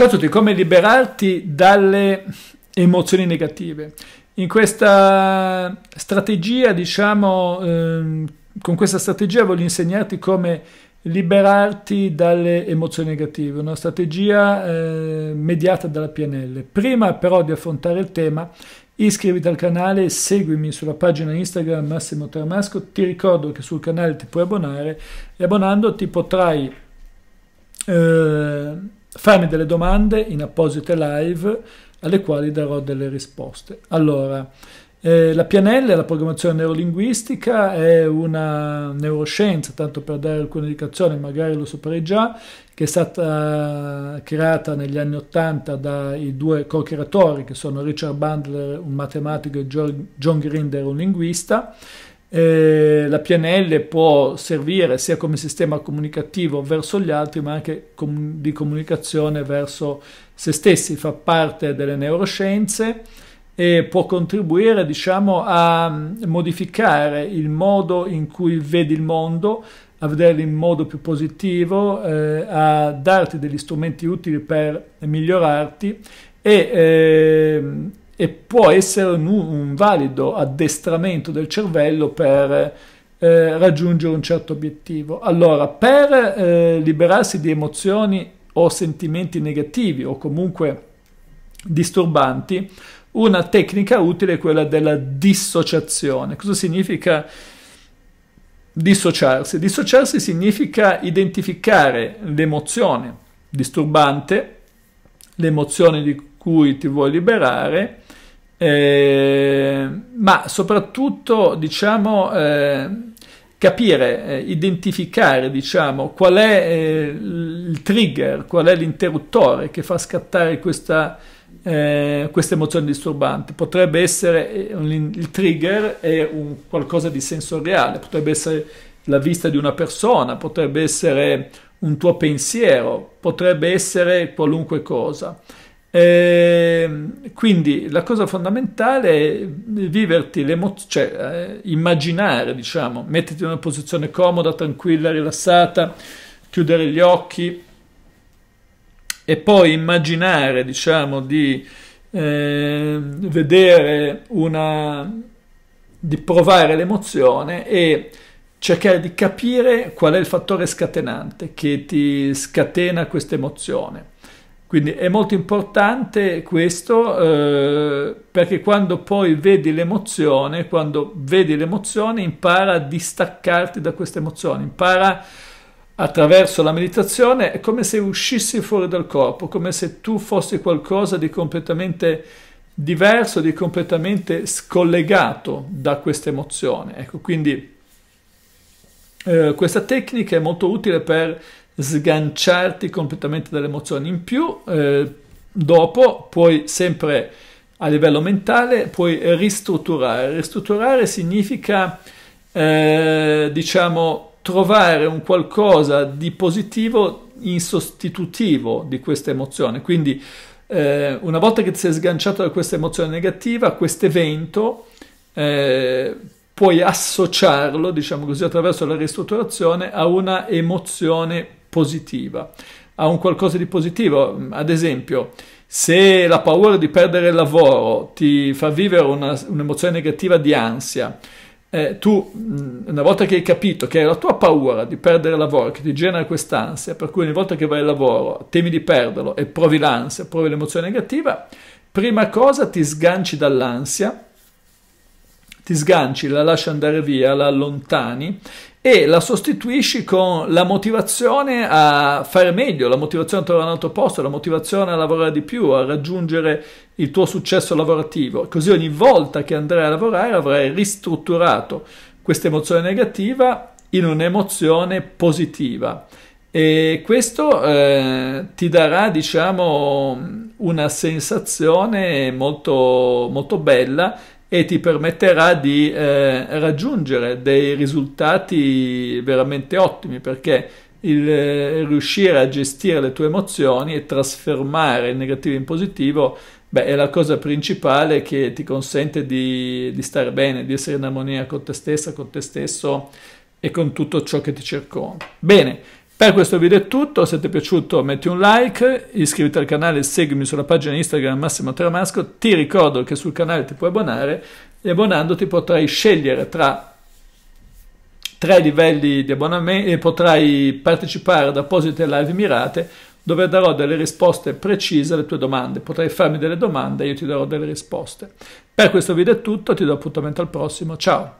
Ciao a tutti, come liberarti dalle emozioni negative? In questa strategia, diciamo, ehm, con questa strategia voglio insegnarti come liberarti dalle emozioni negative, una strategia eh, mediata dalla PNL. Prima però di affrontare il tema, iscriviti al canale, seguimi sulla pagina Instagram Massimo Tramasco, ti ricordo che sul canale ti puoi abbonare e abbonandoti potrai... Eh, Fammi delle domande in apposite live alle quali darò delle risposte. Allora, eh, la PNL, la programmazione neurolinguistica, è una neuroscienza, tanto per dare alcune indicazioni, magari lo saprei già, che è stata creata negli anni Ottanta dai due co-creatori, che sono Richard Bandler, un matematico, e John Grinder, un linguista, eh, la PNL può servire sia come sistema comunicativo verso gli altri, ma anche com di comunicazione verso se stessi, fa parte delle neuroscienze e può contribuire diciamo, a mm, modificare il modo in cui vedi il mondo, a vederlo in modo più positivo, eh, a darti degli strumenti utili per migliorarti e eh, e può essere un, un valido addestramento del cervello per eh, raggiungere un certo obiettivo. Allora, per eh, liberarsi di emozioni o sentimenti negativi o comunque disturbanti, una tecnica utile è quella della dissociazione. Cosa significa dissociarsi? Dissociarsi significa identificare l'emozione disturbante, l'emozione di cui ti vuoi liberare eh, ma soprattutto diciamo, eh, capire, eh, identificare diciamo, qual è eh, il trigger, qual è l'interruttore che fa scattare questa, eh, questa emozione disturbante. Potrebbe essere il trigger è un qualcosa di sensoriale, potrebbe essere la vista di una persona, potrebbe essere un tuo pensiero, potrebbe essere qualunque cosa. E ehm, quindi la cosa fondamentale è viverti l'emozione, cioè eh, immaginare, diciamo, metterti in una posizione comoda, tranquilla, rilassata, chiudere gli occhi e poi immaginare, diciamo, di eh, vedere una di provare l'emozione e cercare di capire qual è il fattore scatenante che ti scatena questa emozione. Quindi è molto importante questo eh, perché quando poi vedi l'emozione, quando vedi l'emozione impara a distaccarti da questa emozione, impara attraverso la meditazione, è come se uscissi fuori dal corpo, come se tu fossi qualcosa di completamente diverso, di completamente scollegato da questa emozione. Ecco, quindi eh, questa tecnica è molto utile per sganciarti completamente dalle emozioni. In più, eh, dopo puoi sempre a livello mentale puoi ristrutturare. Ristrutturare significa eh, diciamo trovare un qualcosa di positivo in sostitutivo di questa emozione. Quindi eh, una volta che ti sei sganciato da questa emozione negativa, questo evento eh, puoi associarlo, diciamo così, attraverso la ristrutturazione a una emozione positiva, ha un qualcosa di positivo, ad esempio se la paura di perdere il lavoro ti fa vivere una, un'emozione negativa di ansia, eh, tu una volta che hai capito che è la tua paura di perdere il lavoro che ti genera quest'ansia, per cui ogni volta che vai al lavoro temi di perderlo e provi l'ansia, provi l'emozione negativa, prima cosa ti sganci dall'ansia ti sganci, la lasci andare via, la allontani e la sostituisci con la motivazione a fare meglio, la motivazione a trovare un altro posto, la motivazione a lavorare di più, a raggiungere il tuo successo lavorativo. Così ogni volta che andrai a lavorare avrai ristrutturato questa emozione negativa in un'emozione positiva e questo eh, ti darà diciamo una sensazione molto, molto bella e ti permetterà di eh, raggiungere dei risultati veramente ottimi perché il eh, riuscire a gestire le tue emozioni e trasformare il negativo in positivo beh, è la cosa principale che ti consente di, di stare bene, di essere in armonia con te stessa, con te stesso e con tutto ciò che ti circonda. Bene, per questo video è tutto, se ti è piaciuto metti un like, iscriviti al canale, seguimi sulla pagina Instagram Massimo Teramasco, ti ricordo che sul canale ti puoi abbonare e abbonandoti potrai scegliere tra tre livelli di abbonamento e potrai partecipare ad apposite live mirate dove darò delle risposte precise alle tue domande, potrai farmi delle domande e io ti darò delle risposte. Per questo video è tutto, ti do appuntamento al prossimo, ciao!